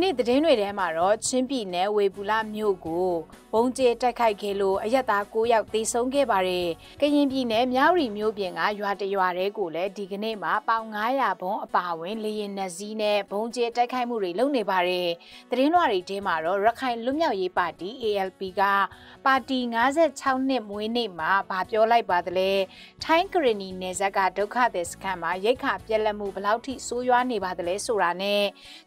နေ့သတင်းတွေထဲမှာတော့ချင်းပြည်နယ်ဝေဘူးလမြို့ကိုဘုံကျဲတိုက်ခိုက်ခဲ့လို့အရက်သား9ယောက်သေဆုံးခဲ့ပါတယ်။ကရင်ပြည်နယ်မြဝတီမြို့ပြင်ကရွာတရွာတဲကိုလည်းဒီကနေ့မှာပေါင်900ဘုံအပါဝင်လေရင်နက်စီးနဲ့ဘုံကျဲတိုက်ခိုက်မှုတွေလုပ်နေပါတယ်။သတင်းလွှာတွေထဲမှာတော့ရခိုင်လွတ်မြောက်ရေးပါတီ ALP ကပါတီ56နှစ်မွေးနေ့မှာဗာပြောလိုက်ပါသလဲ။ထိုင်းကရင်နီနယ်စပ်ကဒုက္ခသည်စခန်းမှာရိတ်ခါပြက်လက်မှုဘလောက်ထိဆိုးရွားနေပါသလဲဆိုတာနဲ့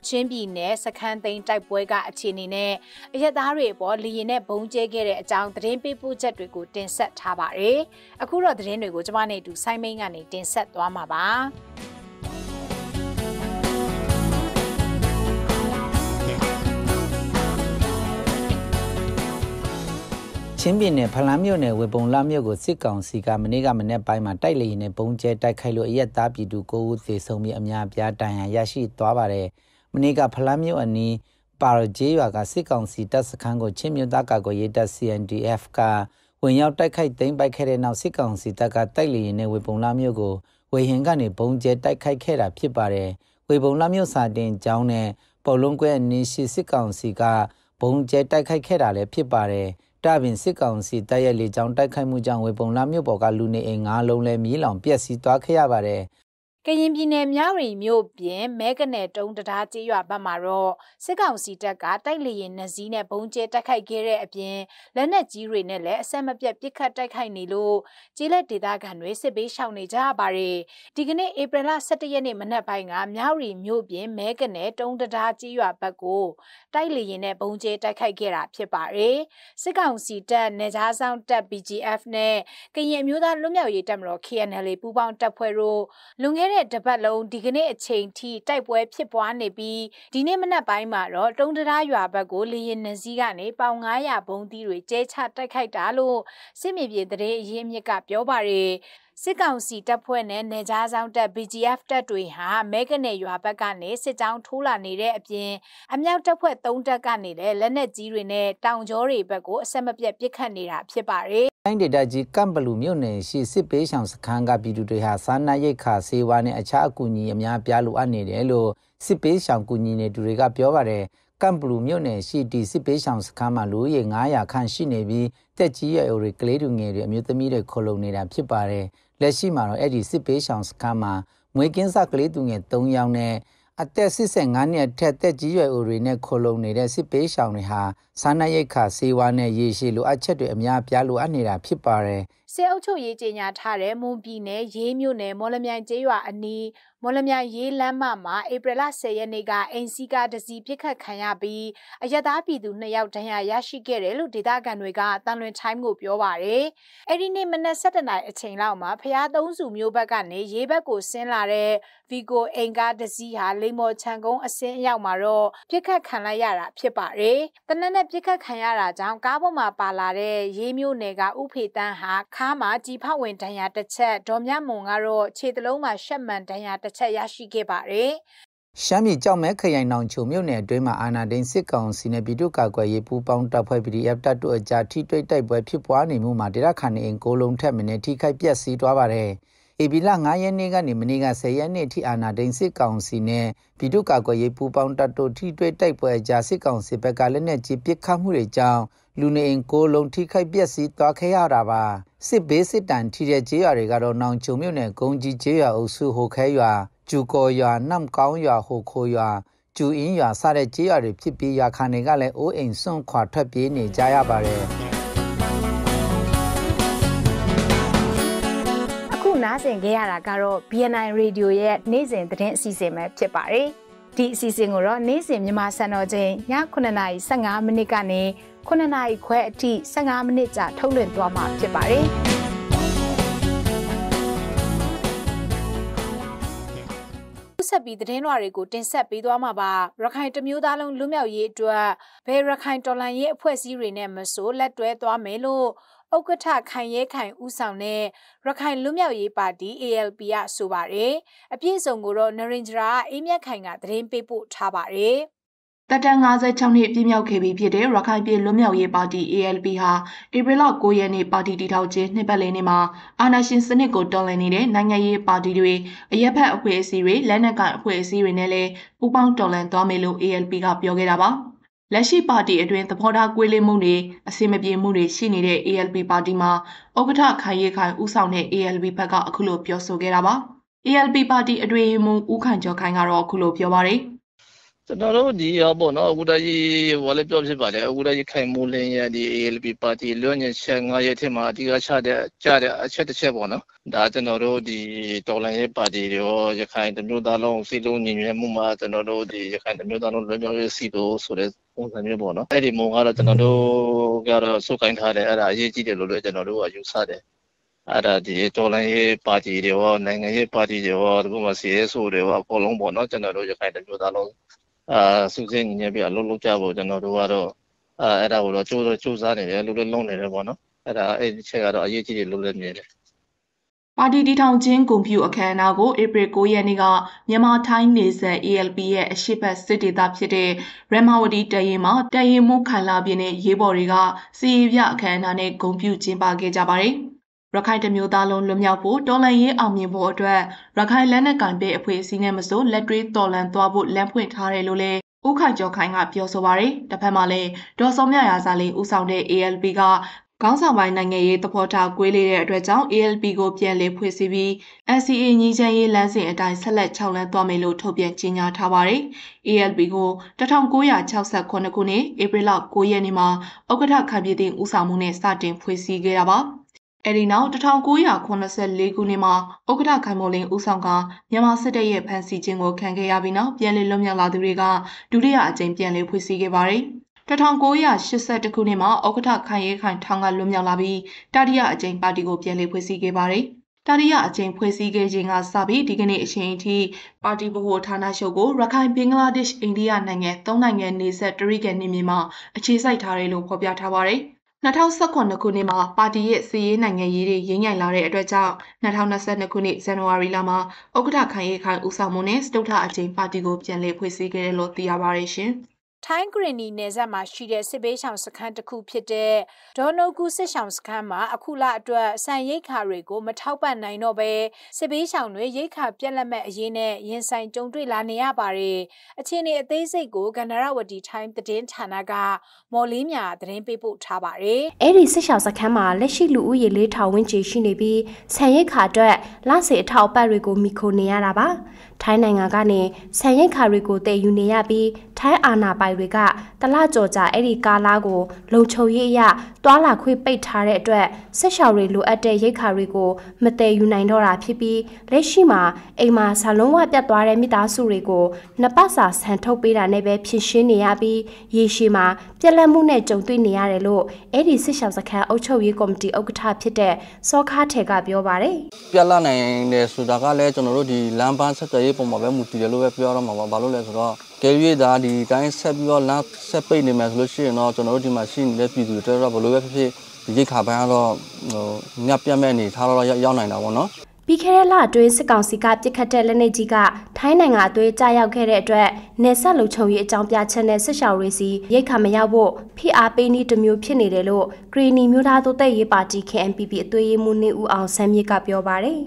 ချင်းပြည်နယ်စခခန်းသိမ်းတိုက်ပွဲကအခြေအနေနဲ့အရက်သားတွေအပေါ်လီရင်နဲ့ဘုံကျဲခဲ့တဲ့အကြောင်းသတင်းပေးပို့ချက်တွေကိုတင်ဆက်ထားပါတယ်။အခုတော့သတင်းတွေကိုကျွန်မနဲ့အတူဆိုင်းမင်းကနေတင်ဆက်သွားမှာပါ။ချင်းပြည်နယ်ဖလန်းမြို့နယ်ဝေပုံလမြို့ကိုစစ်ကောင်စီကမနေ့ကမနေ့ပိုင်းမှာတိုက်လေရင်နဲ့ပုံကျဲတိုက်ခိုက်လို့အရက်သားပြည်သူ၉ဦးသေဆုံးပြီးအများအပြားဒဏ်ရာရရှိသွားပါတယ်။မနေ့ကဖလန်းမြို့အနီးပါရဂျေးရွာကစစ်ကောင်စီတပ်စခန်းကိုချင်းမြသားကာကွယ်ရေးတပ် CNDF ကဝင်ရောက်တိုက်ခိုက်သိမ်းပိုက်ခဲ့တဲ့နောက်စစ်ကောင်စီတပ်ကတိုက်လေရင်နဲ့ဝေပုံလာမြို့ကိုဝေဟင်ကနေဘုံကျဲတိုက်ခိုက်ခဲ့တာဖြစ်ပါတယ်။ဝေပုံလာမြို့စာတင်ကျောင်းနဲ့ပေါ်လုံးကွဲအနီးရှိစစ်ကောင်စီကဘုံကျဲတိုက်ခိုက်ခဲ့တာလည်းဖြစ်ပါတယ်။တပင်စစ်ကောင်စီတပ်ရဲ့လေကြောင်းတိုက်ခိုက်မှုကြောင့်ဝေပုံလာမြို့ပေါ်ကလူနေအိမ်၅လုံးလည်းမီးလောင်ပျက်စီးသွားခဲ့ရပါတယ်ကရင်ပြည်နယ်မြဝတီမြို့ပြင်မဲကနယ်တုံးတရားကျေးရွာဘက်မှာတော့စစ်ကောင်စီတပ်ကတိုက်လေရင်နှစည်းနဲ့ဘုံကျဲတိုက်ခိုက်ခဲ့တဲ့အပြင်လက်နက်ကြီးတွေနဲ့လည်းအဆက်မပြတ်ပစ်ခတ်တိုက်ခိုက်နေလို့ကျေးလက်ဒေသခံတွေစစ်ဘေးရှောင်နေကြရပါတယ်ဒီကနေ့ဧပြီလ17ရက်နေ့မနက်ပိုင်းကမြဝတီမြို့ပြင်မဲကနယ်တုံးတရားကျေးရွာဘက်ကိုတိုက်လေရင်နဲ့ဘုံကျဲတိုက်ခိုက်ခဲ့တာဖြစ်ပါတယ်စစ်ကောင်စီတပ်နေကြားဆောင်တပ် BGF နဲ့ကရင်အမျိုးသားလွတ်မြောက်ရေးတပ်မတော် KNL ပူးပေါင်းတပ်ဖွဲ့တို့လွန်ခဲ့တဲ့တပတ်လုံးဒီကနေ့အချိန်ထိတိုက်ပွဲဖြစ်ပွားနေပြီးဒီနေ့မနက်ပိုင်းမှာတော့တုံးတရားရွာဘက်ကိုလေရင်နှစည်းကနေပေါင်900ဘုံသီးတွေကျဲချတိုက်ခိုက်တာလို့စစ်မြေပြင်သတင်းအရင်းမြစ်ကပြောပါရယ်စစ်ကောင်စီတပ်ဖွဲ့နဲ့နေကြားဆောင်တပ် BGF တပ်တွေဟာမဲကနေရွာဘက်ကနေစစ်ကြောင်းထိုးလာနေတဲ့အပြင်အမြောက်တပ်ဖွဲ့၃တပ်ကနေလည်းလက်နက်ကြီးတွေနဲ့တောင်ကျောတွေဘက်ကိုအဆက်မပြတ်ပစ်ခတ်နေတာဖြစ်ပါတယ်တိုင်းဒေသကြီးကမ်ဘလူမြို့နယ်ရှိစစ်ပေးဆောင်စခန်းကပြည်သူတွေဟာစားနပ်ရိက္ခာဆေးဝါးနဲ့အခြားအကူအညီအများပြားလိုအပ်နေတယ်လို့စစ်ပေးဆောင်ကူညီနေသူတွေကပြောပါတယ်ကမ်ဘလူမြို့နယ်ရှိဒီစစ်ပေးဆောင်စခန်းမှာလူဦးရေ900ခန့်ရှိနေပြီးတက်ကြီးရွယ်တွေကလေးသူငယ်တွေအမျိုးသမီးတွေခလုံနေတာဖြစ်ပါတယ်လက်ရှိမှာတော့အဲ့ဒီစစ်ပေးဆောင်စခန်းမှာမွေးကင်းစကလေးသူငယ်3ယောက်နဲ့အသက်85နှစ်အထက်သက်ကြီးရွယ်အိုတွေနဲ့ခိုလုံနေတဲ့စစ်ပေးရှောင်တွေဟာစားနပ်ရိက္ခာဆေးဝါးနဲ့ရေရှည်လိုအပ်ချက်တွေအများအပြားလိုအပ်နေတာဖြစ်ပါတယ်။ဆဲအုပ်ချုပ်ရေးကြေညာထားတဲ့မွန်ပြည်နယ်ရေးမြို့နယ်မော်လမြိုင်ကျေးရွာအနီးမော်လမြိုင်ရေးလမ်းမမှာဧပြီလ10ရက်နေ့ကအိမ်စီကားတစီပြစ်ခတ်ခံရပြီးအရသားပြည်သူ2ယောက်ဒဏ်ရာရရှိခဲ့တယ်လို့ဒေသခံတွေကတန်လွင် time ကိုပြောပါရယ်အဲ့ဒီနေ့မနက်7:00နာရီအချိန်လောက်မှာဖျားသုံးစုမျိုးဘက်ကနေရေးဘက်ကိုဆင်းလာတဲ့ Vigo အိမ်ကားတစီဟာလိမ္မော်ခြံကုန်းအစင်းအရောက်မှာတော့ပြစ်ခတ်ခံလိုက်ရတာဖြစ်ပါရယ်တနက်နဲ့ပြစ်ခတ်ခံရတာကြောင့်ကားပေါ်မှာပါလာတဲ့ရေးမျိုးနယ်ကဥဖေတန်းဟာခါးမှာជីဖောက်ဝင်ဒဏ်ရာတစ်ချက်ဒေါ်မြမွန်ကတော့ခြေတလုံးမှာရှက်မှန်ဒဏ်ရာတစ်တစ်ချက်ရရှိခဲ့ပါတယ်။ရှမ်းပြည်ကြောက်မဲခရိုင်နောင်ချုံမြို့နယ်အတွင်းမှာအာနာဒိန်စစ်ကောင်စီနဲ့ပြည်သူ့ကာကွယ်ရေးပူးပေါင်းတပ်ဖွဲ့ PDF တပ်တို့အကြားထိတွေ့တိုက်ပွဲဖြစ်ပွားနေမှုမှာဒေသခံတွေအင်ကိုလုံးထက်မင်းထိခိုက်ပျက်စီးသွားပါတယ်။ဧပြီလ9ရက်နေ့ကနေမနေ့က10ရက်နေ့ထိအာနာဒိန်စစ်ကောင်စီနဲ့ပြည်သူ့ကာကွယ်ရေးပူးပေါင်းတပ်တို့ထိတွေ့တိုက်ပွဲအကြားစစ်ကောင်စီဘက်ကလက်နက်ကြီးပစ်ခတ်မှုတွေကြောင့်လူနေအိမ်ကိုလုံထိခိုက်ပျက်စီးသွားခဲ့ရတာပါစစ်ဘေးစစ်တမ်းထီတဲ့ကျေးရွာတွေကတော့နောင်ချုံမြို့နယ်ဂုံကြီးကျေးရွာအုပ်စုဟိုခဲရွာကျူကော်ရွာနမ်ကောင်းရွာဟိုခိုရွာကျူအင်းရွာစတဲ့ကျေးရွာတွေဖြစ်ပြီးရွာခံတွေကလည်းအိုးအိမ်စွန့်ခွာထွက်ပြေးနေကြရပါတယ်နားဆင်ကြရတာကတော့ BNI Radio ရဲ့နေ့စဉ်သတင်းအစီအစဉ်ပဲဖြစ်ပါတယ်။ဒီအစီအစဉ်ကိုတော့နေ့စဉ်မြန်မာစံတော်ချိန်ည9:15မိနစ်ကနေ9:00နာရီခွဲအထိ15မိနစ်ကြာထုတ်လွှင့်သွားမှာဖြစ်ပါတယ်ဆက်ပြီးသတင်းလွှာတွေကိုတင်ဆက်ပေးသွားမှာပါရခိုင်တမျိုးသားလုံးလွတ်မြောက်ရေးအတွက်ဘယ်ရခိုင်တော်လှန်ရေးအဖွဲ့အစည်းတွေနဲ့မဆိုလက်တွဲသွားမယ်လို့ဥက္ကဋ္ဌခိုင်ရဲခိုင်ဦးဆောင်တဲ့ရခိုင်လူမျိုးရေးပါတီ ALP ကဆိုပါတယ်အပြည့်အစုံကိုတော့နရင်ဂျရာအေးမြတ်ခိုင်ကသတင်းပေးပို့ထားပါတယ်တက်တန်56နှစ်ပြည့်မြောက်ခဲ့ပြီဖြစ်တဲ့ရခိုင်ပြည်လွတ်မြောက်ရေးပါတီ ALP ဟာဧပြီလ9ရက်နေ့ပါတီတည်ထောင်ခြင်းနှစ်ပတ်လည်နေ့မှာအာဏာရှင်စနစ်ကိုတော်လှန်နေတဲ့နိုင်ငံရေးပါတီတွေအရက်ဖက်အဖွဲ့အစည်းတွေလက်နက်ကိုင်အဖွဲ့အစည်းတွေနဲ့လည်းပူးပေါင်းတော်လှန်သွားမယ်လို့ ALP ကပြောခဲ့တာပါ။လက်ရှိပါတီအတွင်းသဘောထားကွဲလွဲမှုတွေအဆင်မပြေမှုတွေရှိနေတဲ့ ALP ပါတီမှာဥက္ကဋ္ဌခိုင်ရခိုင်ဦးဆောင်တဲ့ ALP ဘက်ကအခုလိုပြောဆိုခဲ့တာပါ။ ALP ပါတီအတွင်းရေးမှူးဦးခိုင်ကျော်ခိုင်ကတော့အခုလိုပြောပါရယ်။ကျွန်တော်တို့ဒီဟောပေါ့နော်အခုတည်းဟောလည်းပြောဖြစ်ပါတယ်အခုတည်းခိုင်မိုးလင်းရဲ့ဒီ ALP ပါတီလွတ်ညင်ချက်9ရက်ထက်မှာအဓိကချတဲ့ကြတဲ့အချက်တစ်ချက်ပေါ့နော်ဒါကျွန်တော်တို့ဒီတော်လန်ရဲ့ပါတီရောရခိုင်တမျိုးသားလုံးစီလုံးညီညွတ်မှုမှာကျွန်တော်တို့ဒီရခိုင်တမျိုးသားလုံးလွတ်မြောက်ရေးစီတို့ဆိုတဲ့ပုံစံမျိုးပေါ့နော်အဲ့ဒီမုံကတော့ကျွန်တော်တို့ကတော့စုကင်ထားတယ်အဲ့ဒါအရေးကြီးတယ်လို့လည်းကျွန်တော်တို့ကယူဆတယ်အဲ့ဒါဒီတော်လန်ရေးပါတီတွေရောနိုင်ငံရေးပါတီတွေရောဒီမှာ CSO တွေရောအကုန်လုံးပေါ့နော်ကျွန်တော်တို့ရခိုင်တမျိုးသားလုံးအာစူးစင်းငင်းရပြီးအလုပ်လုပ်ကြဖို့ကျွန်တော်တို့ကတော့အဲအဲ့ဒါကိုတော့ကြိုးတော့ကြိုးစားနေတယ်လို့လည်းလုံးနေတယ်ပေါ့နော်အဲ့ဒါအဲ့ဒီချက်ကတော့အရေးကြီးတယ်လို့လည်းမြင်တယ်ပါတီတီထောင်ချင်းကွန်ပျူအခမ်းအနားကိုဧပြီ9ရက်နေ့ကမြန်မာထိုင်းနေဆက် ALP ရဲ့အရှိတ်စစ်ဒေသဖြစ်တဲ့ရမဝတီတရင်မှာတရင်မှုခံလာပြင်းတဲ့ရေးပေါ်တွေကစီရီပြအခမ်းအနားနဲ့ဂုံပြူကျင်းပခဲ့ကြပါတယ်။ရခိုင်တမျိုးသားလုံးလွတ်မြောက်ဖို့တော်လှန်ရေးအောင်မြင်ဖို့အတွက်ရခိုင်လက်နက်ကိုင်ပေးအဖွဲ့အစည်းနဲ့မစိုးလက်တွဲတော်လှန်သွားဖို့လမ်းဖွင့်ထားတယ်လို့လည်းဦးခိုင်ကျော်ခိုင်ကပြောဆိုပါရယ်တစ်ဖက်မှာလည်းဒေါ်စောမြရာဇာလေးဦးဆောင်တဲ့ ALP ကခေါင်းဆောင်ပိုင်းနိုင်ငံရေးသဘောထားကွေးလေးတဲ့အတွက်ကြောင့် ALP ကိုပြန်လည်ဖွဲ့စည်းပြီး NCA ညီချမ်းရေးလမ်းစဉ်အတိုင်းဆက်လက်၆လမ်းသွားမယ်လို့ထုတ်ပြန်ကြေညာထားပါတယ်။ ALP ကို1968ခုနှစ်ဧပြီလ9ရက်နေ့မှာဥက္ကဋ္ဌခံပြည်တင်ဦးဆောင်မှုနဲ့စတင်ဖွဲ့စည်းခဲ့တာပါ။အဲဒီနောက်1984ခုနှစ်မှာဥက္ကဋ္ဌခိုင်မိုလင်းဦးဆောင်ကမြန်မာစစ်တပ်ရဲ့ဖမ်းဆီးခြင်းကိုခံခဲ့ရပြီးနောက်ပြန်လည်လွတ်မြောက်လာသူတွေကဒုတိယအကြိမ်ပြန်လည်ဖွဲ့စည်းခဲ့ပါတယ်။1981ခုနှစ်မှာဩက္ကဋ္ဌခိုင်ရဲခိုင်ထောင်ကလွတ်မြောက်လာပြီးတတိယအကြိမ်ပါတီကိုပြန်လည်ဖွဲ့စည်းခဲ့ပါတယ်။တတိယအကြိမ်ဖွဲ့စည်းခဲ့ခြင်းကစပြီးဒီကနေ့အချိန်အထိပါတီဗဟိုဌာနချုပ်ကိုရခိုင်ဘင်္ဂလားဒေ့ရှ်အိန္ဒိယနိုင်ငံသုံးနိုင်ငံနေဆက်တရိကန်နေမြေမှာအခြေစိုက်ထားတယ်လို့ဖော်ပြထားပါတယ်။2019ခုနှစ်မှာပါတီရဲ့စီးရေးနိုင်ငံရေးတွေရင်းရိုက်လာတဲ့အတွက်ကြောင့်2022ခုနှစ်ဇန်နဝါရီလမှာဥက္ကဋ္ဌခိုင်ရေးခိုင်ဦးဆောင်မှုနဲ့စတုထအကြိမ်ပါတီကိုပြန်လည်ဖွဲ့စည်းခဲ့တယ်လို့သိရပါတယ်ရှင်။ထိုင်းဂရနီနယ်စပ်မှာရှိတဲ့စစ်ဘေးရှောင်စခန်းတစ်ခုဖြစ်တဲ့ဒေါ်နိုကူစစ်ရှောင်စခန်းမှာအခုလအတွက်ဆန်ရိတ်ခါတွေကိုမထောက်ပံ့နိုင်တော့ဘဲစစ်ဘေးရှောင်တွေရိတ်ခါပြက်လက်မဲ့အရေးနဲ့ရင်ဆိုင်ကြုံတွေ့လာနေရပါတယ်။အခြေအနေအသေးစိတ်ကိုကန္နရဝတီထိုင်းသတင်းဌာနကမော်လေးမြသတင်းပေးပို့ထားပါတယ်။အဲ့ဒီစစ်ရှောင်စခန်းမှာလက်ရှိလူဦးရေ၄ထောင်ဝန်းကျင်ရှိနေပြီးဆန်ရိတ်ခါအတွက်လစေအထောက်အပံ့တွေကိုမိခိုနေရတာပါ။ထိုင်းနိုင်ငံကနေဆန်ရိတ်ခါတွေကိုတည်ယူနေရပြီးထိုင်းအာဏာပိုင်တွေကတလကြော်ကြာအဲ့ဒီကားလားကိုလုံခြုံရေးအရတွာလာခွေပိတ်ထားတဲ့အတွက်ဆက်ရှောက်တွေလိုအပ်တဲ့ရိတ်ခါတွေကိုမတည်ယူနိုင်တော့တာဖြစ်ပြီးလက်ရှိမှာအိမ်မှာဇာလုံးဝပြတ်သွားတဲ့မိသားစုတွေကိုနှစ်ပတ်စာဆန်ထုတ်ပေးတာနဲ့ပဲဖြစ်ရှင်းနေရပြီးရေရှည်မှာပြက်လက်မှုနဲ့ကြုံတွေ့နေရတယ်လို့အဲ့ဒီဆက်ရှောက်စခန်းအုပ်ချုပ်ရေးကော်မတီဥက္ကဋ္ဌဖြစ်တဲ့စောခါထေကပြောပါတယ်ပြက်လက်နိုင်တယ်ဆိုတာကလည်းကျွန်တော်တို့ဒီလမ်းပန်းဆက်သွယ်ရေးပုံမှာပဲမူတည်တယ်လို့ပဲပြောရမှာပါဘာလို့လဲဆိုတော့ကယ်၍ဒါဒီတိုင်းဆက်ပြီးတော့လမ်းဆက်ပိတ်နေမယ်ဆိုလို့ရှိရင်တော့ကျွန်တော်တို့ဒီမှာရှိနေတဲ့ပြည်သူတွေတော့ဘလို့လိုပဲဖြစ်ဖြစ်ဒီရိတ်ခါပိုင်းကတော့ဟိုညပြတ်မဲ့အနေထားတော့ရောက်နိုင်တာပေါ့နော် ပြီးခဲ့တဲ့လအတွင်းစစ်ကောင်စီကပြစ်ခတ်တဲ့လက်နက်ကြီးကထိုင်းနိုင်ငံအသွေးကြားရောက်ခဲ့တဲ့အတွက်နယ်စပ်လုံခြုံရေးအကြောင်းပြချက်နဲ့စစ်ရှောင်တွေစီရိတ်ခါမရောက်ဖို့ဖိအားပေးနည်းတစ်မျိုးဖြစ်နေတယ်လို့ဂရီနီမျိုးသားတို့တဲ့ရေးပါတီ KNPP အသွေးရေးမှူးနေဦးအောင်ဆန်းမြစ်ကပြောပါတယ်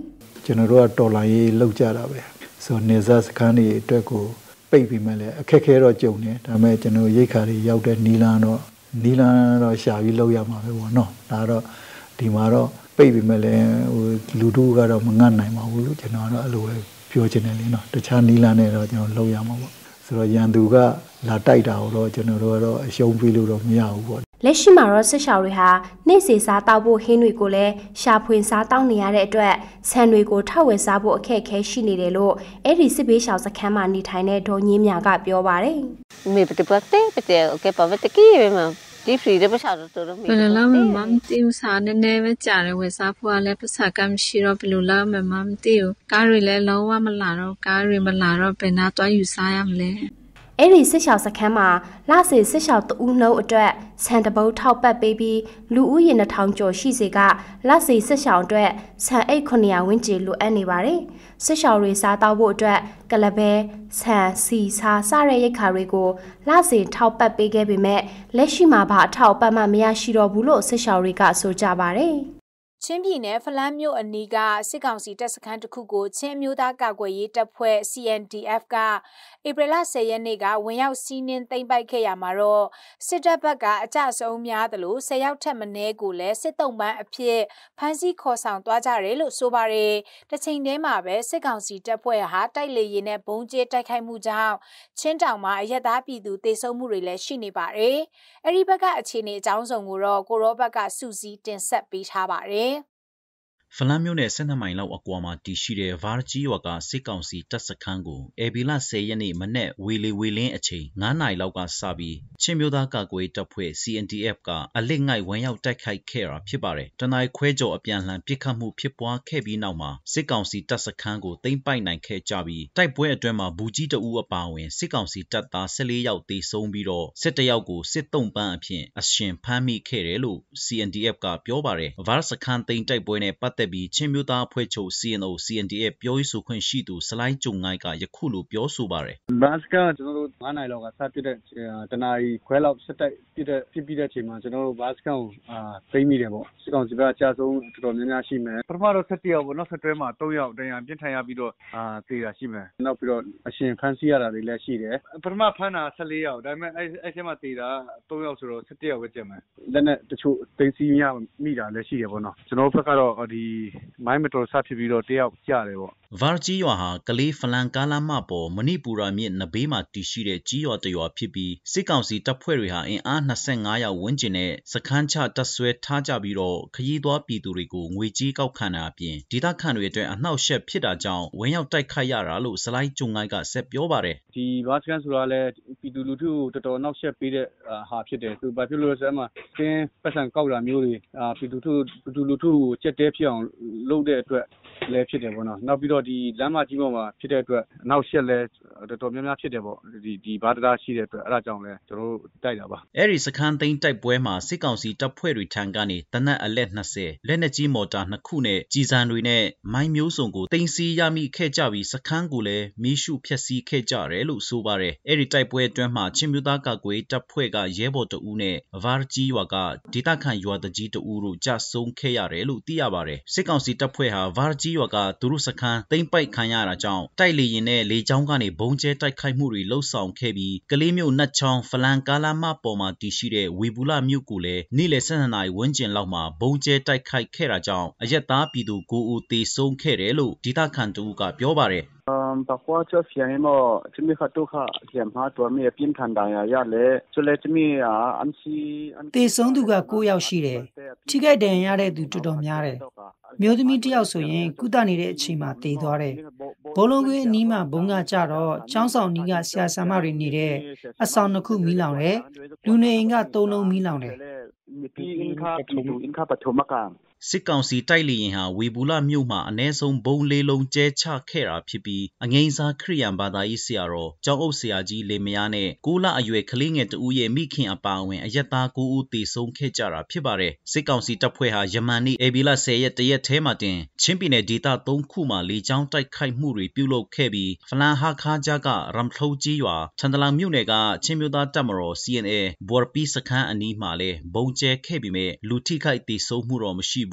ကျွန်တော်တို့ကတော်လိုင်းရေးလောက်ကြတာပဲဆိုနေစားစခန်းတွေအတွက်ကိုပိတ်ပြီးမှလည်းအခက်ခဲတော့ကြုံနေဒါပေမဲ့ကျွန်တော်ရိတ်ခါတွေရောက်တဲ့နီလာတော့နီလန်တော့ရှာပြီးလောက်ရမှာပဲပေါ့နော်ဒါတော့ဒီမှာတော့ပိတ်ပြီမဲ့လည်းဟိုလူတို့ကတော့မငတ်နိုင်ပါဘူးကျွန်တော်တော့အဲ့လိုပဲပြောချင်တယ်လေနော်တခြားနီလန်နဲ့တော့ကျွန်တော်လောက်ရမှာပေါ့ဆိုတော့ရန်သူကလာတိုက်တာတော့ကျွန်တော်တို့ကတော့အရှုံးပေးလို့တော့မရဘူးပေါ့လက်ရှိမှာတော့ဆစ်ရှောင်တွေဟာနေ့စီစားတောက်ဖို့ဟင်းတွေကိုလည်းရှာဖွေစားတောက်နေရတဲ့အတွက်ဆန်တွေကိုထောက်ဝယ်စားဖို့အခက်အခဲရှိနေတယ်လို့အဲ့ဒီစစ်ဘေးရှောင်စခန်းမှာနေထိုင်တဲ့ဒေါ်ညင်းမြာကပြောပါတယ်။မေပတပတ်တဲ့ပတဲ့ okay ပဝတ်တကီမဒီဖရီတဲ့ပစာတော့တော်တော်မိလာလာမမမ်တီူစာနည်းနည်းပဲကြာတယ်ဝယ်စားဖို့ကလည်းပစာကမရှိတော့ဘလို့လာမမမ်တီူကားတွေလည်းလုံးဝမလာတော့ကားတွေမလာတော့ဘယ်နာသွားယူစားရမလဲအဲ့ဒီစစ်ရှောင်စခန်းမှာလစေစစ်ရှောင်တဦးနှုံးအတွက်ဆန်တပုတ်ထောက်ပတ်ပေးပြီးလူဦးရေ2000ကျော်ရှိစေကလစေစစ်ရှောင်အတွက်ဆန်အိတ်900ဝန်းကျင်လိုအပ်နေပါတယ်။စစ်ရှောင်တွေစားတောက်ဖို့အတွက်ကလဘဲဆန်စီစားစတဲ့ရိတ်ခါတွေကိုလစေထောက်ပတ်ပေးခဲ့ပေမဲ့လက်ရှိမှာဘာအထောက်အပံ့မှမရရှိတော့ဘူးလို့စစ်ရှောင်တွေကဆိုကြပါတယ်။ချင်းပြည်နယ်ဖလန်းမြို့အနီးကစစ်ကောင်စီတပ်စခန်းတစ်ခုကိုချင်းမျိုးသားကာကွယ်ရေးတပ်ဖွဲ့ CNDF ကဧပြီလ10ရက်နေ့ကဝင်ရောက်စီးနင်းသိမ်းပိုက်ခဲ့ရမှာတော့စစ်တပ်ဘက်ကအကြဆုံးများသလို10ရောက်ထက်မနည်းကိုလည်းစစ်တုံးပန်းအဖြစ်ဖမ်းဆီးခေါ်ဆောင်သွားကြတယ်လို့ဆိုပါတယ်။တစ်ချိန်တည်းမှာပဲစစ်ကောင်စီတပ်ဖွဲ့ဟာတိုက်လေရင်နဲ့ဘုံကျဲတိုက်ခိုက်မှုကြောင့်ချင်းတောင်မှာအရက်သားပြည်သူတေဆုံးမှုတွေလည်းရှိနေပါတယ်။အဲဒီဘက်ကအခြေအနေအကြောင်းစုံကိုတော့ကိုရောဘက်ကစူးစီးတင်ဆက်ပေးထားပါတယ်။ဖလန်းမြို့နဲ့12မိုင်လောက်အကွာမှာတည်ရှိတဲ့ဗာဂျီရွာကစစ်ကောင်စီတပ်စခန်းကိုအေဘီလာ10ရက်နေ့မနေ့ဝေလီဝေလင်းအချိန်9နာရီလောက်ကစပြီးချင်းမျိုးသားကာကွယ်တပ်ဖွဲ့ CNDF ကအလစ်ငိုက်ဝမ်းရောက်တိုက်ခိုက်ခဲ့တာဖြစ်ပါတယ်။တနင်္လာခွဲကျော်အပြန်လှန်ပစ်ခတ်မှုဖြစ်ပွားခဲ့ပြီးနောက်မှာစစ်ကောင်စီတပ်စခန်းကိုသိမ်းပိုက်နိုင်ခဲ့ကြပြီးတိုက်ပွဲအတွင်းမှာဘူကြီးတအူးအပါဝင်စစ်ကောင်စီတပ်သား14ယောက်သေဆုံးပြီးတော့11ယောက်ကိုစစ်တုံးပန်းအဖြစ်အရှင်ဖမ်းမိခဲ့တယ်လို့ CNDF ကပြောပါတယ်။ဗာစခန်းသိမ်းတိုက်ပွဲနဲ့ပတ်သက်သက်ပြီးချင်းမျိုးသားဖွဲ့ချုပ် CNO CNDF ပြောရေးဆိုခွင့်ရှိသူဆလိုင်းကျုံငိုက်ကယခုလိုပြောဆိုပါတယ်။ "Mask ကကျွန်တော်တို့9နာရီလောက်ကစပစ်တဲ့တနာရီခွဲလောက်ဆက်တိုက်ပစ်တဲ့ပစ်ပြီးတဲ့အချိန်မှာကျွန်တော်တို့ Mask ကိုသိမ်းမိတယ်ပေါ့စစ်ကောင်စီဘက်ကကျဆုံးတော်တော်များများရှိမယ်ပထမတော့၁၁ယောက်ပေါ့နောက်ဆက်တွဲမှာ3ယောက်ဒဏ်ရာပြင်းထန်ရပြီးတော့သေတာရှိမယ်နောက်ပြီးတော့အရှင်ဖမ်းဆီးရတာတွေလည်းရှိတယ်ပထမဖမ်းတာ14ယောက်ဒါပေမဲ့အဲ့အဲ့ထဲမှာသေတာ3ယောက်ဆိုတော့17ယောက်ပဲကျန်မယ်လက်နဲ့တချို့သိမ်းဆီးရမိတာလည်းရှိတယ်ပေါ့နော်ကျွန်တော်တို့ဘက်ကတော့ဒီမိုင်းမတော်စဖြစ်ပြီးတော့တယောက်ကြတယ်ပေါ့ဗာကြီးရွာဟာကလေးဖလန်ကားလမ်းမပေါ်မဏိပူရာမြစ်နဘေးမှာတည်ရှိတဲ့ကြီးရွာတရွာဖြစ်ပြီးစစ်ကောင်စီတပ်ဖွဲ့တွေဟာအင်အား25ရောက်ဝန်းကျင်နဲ့စခန်းချတပ်ဆွဲထားကြပြီးတော့ခရီးသွားပြည်သူတွေကိုငွေကြေးကောက်ခံတာအပြင်ဒေသခံတွေအတွက်အနှောက်အယှက်ဖြစ်တာကြောင့်ဝန်ရောက်တိုက်ခိုက်ရတာလို့စလိုက်ကျုံငိုက်ကဆက်ပြောပါတယ်ဒီဗာစကန်ဆိုတာလည်းပြည်သူလူထုကိုတော်တော်နှောက်ယှက်ပေးတဲ့ဟာဖြစ်တယ်သူဘာဖြစ်လို့လဲဆိုတော့အမှသင်ပတ်စံကောက်တာမျိုးတွေပြည်သူထုပြည်သူလူထုကိုချက်တဲဖြစ်အောင်အောင်လုပ်တဲ့အတွက်လည်းဖြစ်တယ်ပေါ့နော်နောက်ပြီးတော့ဒီလမ်းမကြီးပေါ်မှာဖြစ်တဲ့အတွက်အနောက်ရှက်လည်းတော်တော်များများဖြစ်တယ်ပေါ့ဒီဒီဘာတရာရှိတဲ့အတွက်အဲ့ဒါကြောင့်လည်းကျွန်တော်တိုက်တာပါအဲ့ဒီစခန်းသိမ်းတိုက်ပွဲမှာစစ်ကောင်စီတပ်ဖွဲ့တွေထံကနေတနက်အလက်20လက်နက်ကြီးမော်တာနှစ်ခုနဲ့ကြီးစံတွေနဲ့မိုင်းမျိုးစုံကိုတင်စီရမိခဲ့ကြပြီးစခန်းကိုလည်းမီးရှို့ဖျက်ဆီးခဲ့ကြတယ်လို့ဆိုပါတယ်အဲ့ဒီတိုက်ပွဲအတွင်းမှာချင်းမြူသားကကွယ်တပ်ဖွဲ့ကရဲဘော်တအူးနဲ့ဗာကြီးရွာကဒေသခံရွာတကြီးတအူးတို့ကြဆုံခဲ့ရတယ်လို့သိရပါတယ်စစ်ကောင်စီတပ်ဖွဲ့ဟာဗာကျေးရွာကသူတို့စခန်းသိမ့်ပိုက်ခံရတာကြောင့်တိုက်လေရင်နဲ့လေကြောင်းကနေဘုံကျဲတိုက်ခိုက်မှုတွေလှုပ်ဆောင်ခဲ့ပြီးကလေးမျိုးနတ်ချောင်းဖလန်ကာလာမပေါ်မှာတည်ရှိတဲ့ဝေဘူးလမြို့ကိုလည်းနေ့လယ်၁၂နာရီဝန်းကျင်လောက်မှာဘုံကျဲတိုက်ခိုက်ခဲ့တာကြောင့်အရက်သားပြည်သူကိုဦးသေဆုံးခဲ့တယ်လို့ဒေသခံတဦးကပြောပါတယ်။မ်ဘာကွာချောဆီယမ်မောချမီခတုခအကျမ်ဟာတော်မီပြင်းထန်တာရရလေဆိုလေချမီအန်စီတေဆုံးသူက9ယောက်ရှိတယ်ထိခိုက်ဒဏ်ရာရတဲ့သူတော်တော်များတယ်မျိုးသမီးတယောက်ဆိုရင်ကုသနေတဲ့အချိန်မှာတည်သွားတယ်။ဘောလုံးကွင်းအနီးမှာဘုံကကြတော့ចောင်းဆောင်နီးကဆရာဆရာမတွေနေတဲ့အဆောင်တစ်ခုမီးလောင်တယ်။လူနေအိမ်ကသုံးလုံးမီးလောင်တယ်။စစ်ကောင်စီတိုက်လေရင်ဟာဝေဘူးလမြို့မှာအ ਨੇ ဆုံးဘုံလေးလုံးကျဲချခဲ့တာဖြစ်ပြီးအငိမ့်စားခရိယံဘာသာရေးဆရာတော်ကျောင်းအုပ်ဆရာကြီးလေမယားနဲ့ကိုလအရွယ်ကလေးငယ်တဦးရဲ့မိခင်အပါအဝင်အယက်သား9ဦးသေဆုံးခဲ့ကြတာဖြစ်ပါတယ်စစ်ကောင်စီတပ်ဖွဲ့ဟာယမန်နေ့အေဘီလ10ရက်တရက်ထဲမှာတင်ချင်းပြည်နယ်ဒေသ3ခုမှာလေကြောင်းတိုက်ခိုက်မှုတွေပြုလုပ်ခဲ့ပြီးဖလန်ဟာခါကြကရမ်ထုံးကြီးရွာချန်တလန်မြို့နယ်ကချင်းမျိုးသားတပ်မတော် CNA ဘော်ပီစခန်းအနီးမှာလဲဘုံကျဲခဲ့ပြီးမြဲလူထိခိုက်သေဆုံးမှုတော့မရှိဘ